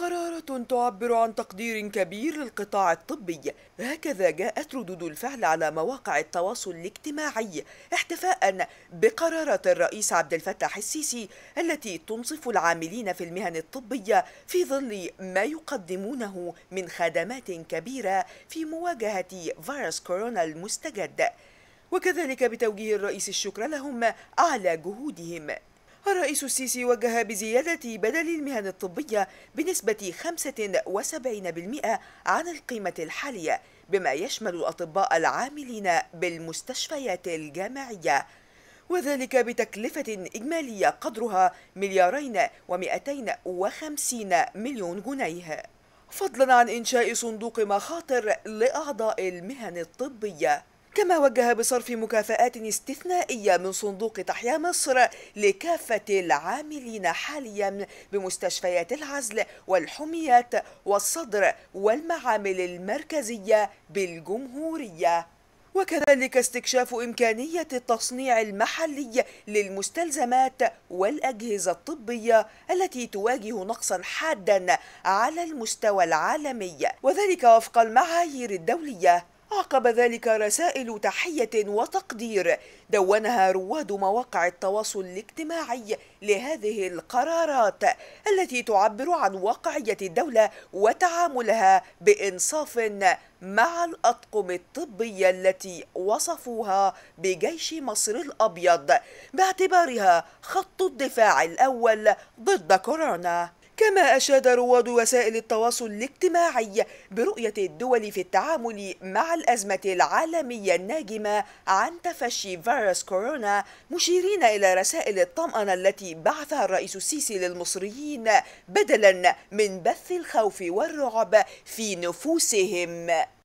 قرارة تعبر عن تقدير كبير للقطاع الطبي هكذا جاءت ردود الفعل على مواقع التواصل الاجتماعي احتفاء بقرارة الرئيس عبد الفتاح السيسي التي تنصف العاملين في المهن الطبية في ظل ما يقدمونه من خدمات كبيرة في مواجهة فيروس كورونا المستجد وكذلك بتوجيه الرئيس الشكر لهم على جهودهم الرئيس السيسي وجه بزيادة بدل المهن الطبية بنسبة 75% عن القيمة الحالية بما يشمل الأطباء العاملين بالمستشفيات الجامعية وذلك بتكلفة إجمالية قدرها مليارين و250 مليون جنيه فضلا عن إنشاء صندوق مخاطر لأعضاء المهن الطبية كما وجه بصرف مكافآت استثنائية من صندوق تحيا مصر لكافة العاملين حاليا بمستشفيات العزل والحميات والصدر والمعامل المركزية بالجمهورية وكذلك استكشاف إمكانية التصنيع المحلي للمستلزمات والأجهزة الطبية التي تواجه نقصا حادا على المستوى العالمي وذلك وفق المعايير الدولية عقب ذلك رسائل تحية وتقدير دونها رواد مواقع التواصل الاجتماعي لهذه القرارات التي تعبر عن واقعية الدولة وتعاملها بإنصاف مع الأطقم الطبية التي وصفوها بجيش مصر الأبيض باعتبارها خط الدفاع الأول ضد كورونا كما أشاد رواد وسائل التواصل الاجتماعي برؤية الدول في التعامل مع الأزمة العالمية الناجمة عن تفشي فيروس كورونا مشيرين إلى رسائل الطمأنة التي بعثها الرئيس السيسي للمصريين بدلا من بث الخوف والرعب في نفوسهم